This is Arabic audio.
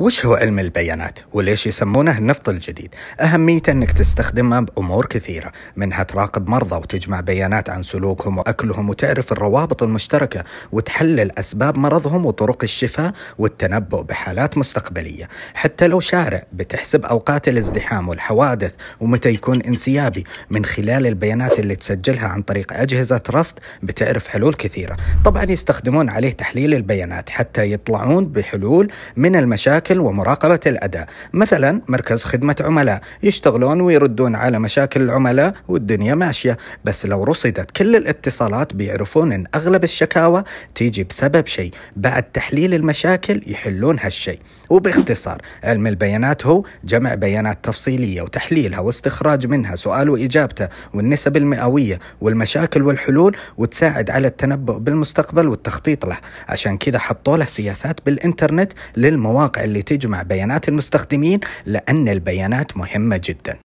وش هو علم البيانات وليش يسمونه النفط الجديد أهميته أنك تستخدمها بأمور كثيرة منها تراقب مرضى وتجمع بيانات عن سلوكهم وأكلهم وتعرف الروابط المشتركة وتحلل أسباب مرضهم وطرق الشفاء والتنبؤ بحالات مستقبلية حتى لو شارع بتحسب أوقات الازدحام والحوادث ومتى يكون انسيابي من خلال البيانات اللي تسجلها عن طريق أجهزة رصد بتعرف حلول كثيرة طبعا يستخدمون عليه تحليل البيانات حتى يطلعون بحلول من المشاكل الشكل ومراقبة الأداء مثلا مركز خدمة عملاء يشتغلون ويردون على مشاكل العملاء والدنيا ماشية بس لو رصدت كل الاتصالات بيعرفون أن أغلب الشكاوى تيجي بسبب شيء بعد تحليل المشاكل يحلون هالشيء وباختصار علم البيانات هو جمع بيانات تفصيلية وتحليلها واستخراج منها سؤال وإجابته والنسب المئوية والمشاكل والحلول وتساعد على التنبؤ بالمستقبل والتخطيط له عشان كذا حطوا له سياسات بالإنترنت للمواقع اللي لتجمع بيانات المستخدمين لأن البيانات مهمة جدا